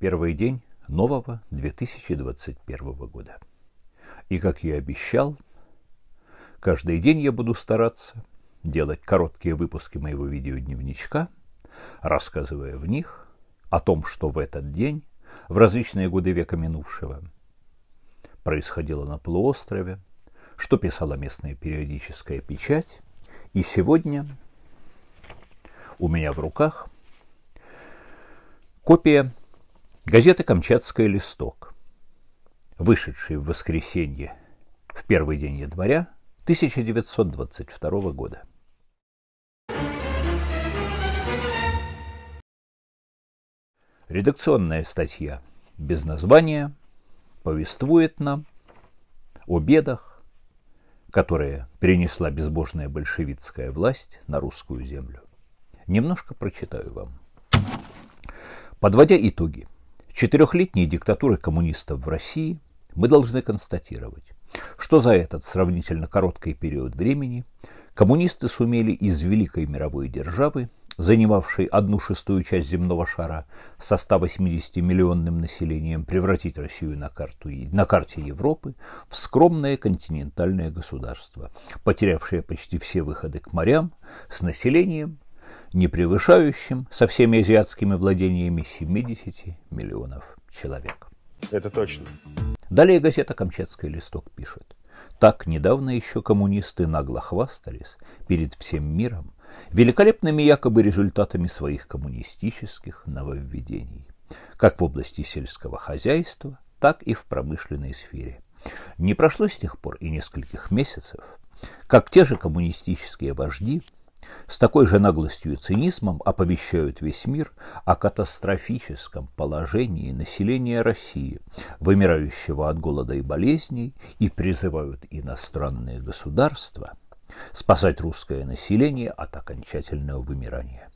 первый день нового 2021 года. И, как я обещал, каждый день я буду стараться делать короткие выпуски моего видеодневничка, рассказывая в них о том, что в этот день, в различные годы века минувшего, происходило на полуострове, что писала местная периодическая печать. И сегодня у меня в руках копия Газета «Камчатская листок», вышедшая в воскресенье в первый день января 1922 года. Редакционная статья без названия повествует нам о бедах, которые перенесла безбожная большевистская власть на русскую землю. Немножко прочитаю вам. Подводя итоги – четырехлетней диктатуры коммунистов в России мы должны констатировать, что за этот сравнительно короткий период времени коммунисты сумели из великой мировой державы, занимавшей одну шестую часть земного шара со 180-миллионным населением, превратить Россию на, карту, на карте Европы в скромное континентальное государство, потерявшее почти все выходы к морям с населением – не превышающим со всеми азиатскими владениями 70 миллионов человек. Это точно. Далее газета «Камчатский листок» пишет. Так недавно еще коммунисты нагло хвастались перед всем миром великолепными якобы результатами своих коммунистических нововведений, как в области сельского хозяйства, так и в промышленной сфере. Не прошло с тех пор и нескольких месяцев, как те же коммунистические вожди – с такой же наглостью и цинизмом оповещают весь мир о катастрофическом положении населения России, вымирающего от голода и болезней, и призывают иностранные государства спасать русское население от окончательного вымирания.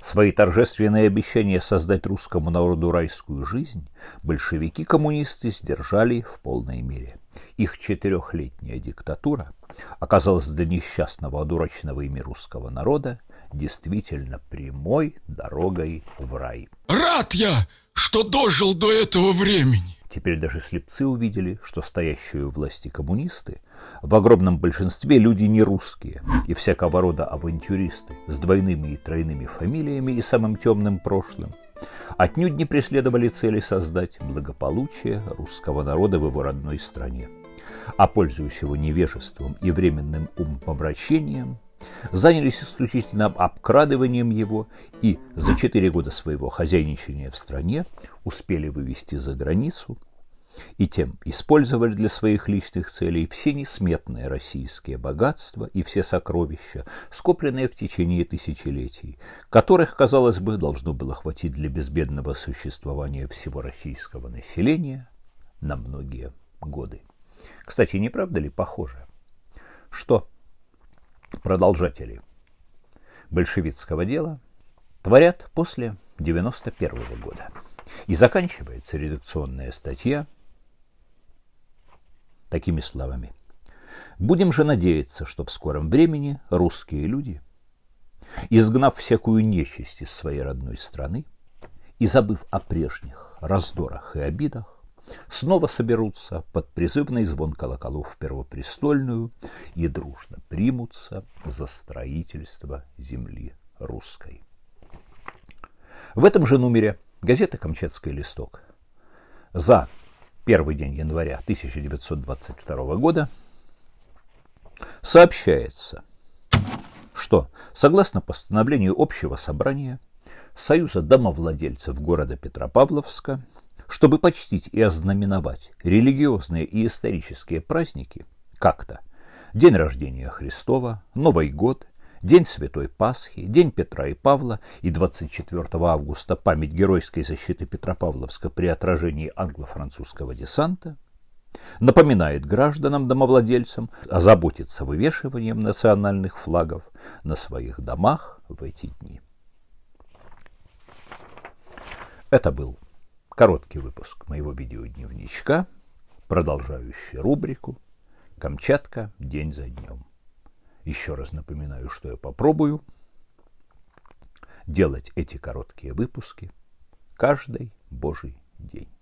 Свои торжественные обещания создать русскому народу райскую жизнь большевики-коммунисты сдержали в полной мере. Их четырехлетняя диктатура оказалась для несчастного одурочного ими русского народа действительно прямой дорогой в рай. Рад я, что дожил до этого времени. Теперь даже слепцы увидели, что стоящие у власти коммунисты в огромном большинстве люди не русские и всякого рода авантюристы с двойными и тройными фамилиями и самым темным прошлым – отнюдь не преследовали цели создать благополучие русского народа в его родной стране, а пользующего невежеством и временным умопомрачением занялись исключительно обкрадыванием его и за четыре года своего хозяйничания в стране успели вывести за границу – и тем использовали для своих личных целей все несметные российские богатства и все сокровища, скопленные в течение тысячелетий, которых, казалось бы, должно было хватить для безбедного существования всего российского населения на многие годы. Кстати, не правда ли похоже, что продолжатели большевистского дела творят после 1991 -го года? И заканчивается редакционная статья такими словами. Будем же надеяться, что в скором времени русские люди, изгнав всякую нечисть из своей родной страны и забыв о прежних раздорах и обидах, снова соберутся под призывный звон колоколов в Первопрестольную и дружно примутся за строительство земли русской. В этом же номере газета «Камчатский листок» за первый день января 1922 года, сообщается, что, согласно постановлению Общего собрания Союза домовладельцев города Петропавловска, чтобы почтить и ознаменовать религиозные и исторические праздники как-то, день рождения Христова, Новый год, День Святой Пасхи, День Петра и Павла и 24 августа память геройской защиты Петропавловска при отражении англо-французского десанта, напоминает гражданам-домовладельцам озаботиться вывешиванием национальных флагов на своих домах в эти дни. Это был короткий выпуск моего видеодневничка, продолжающий рубрику «Камчатка день за днем». Еще раз напоминаю, что я попробую делать эти короткие выпуски каждый божий день.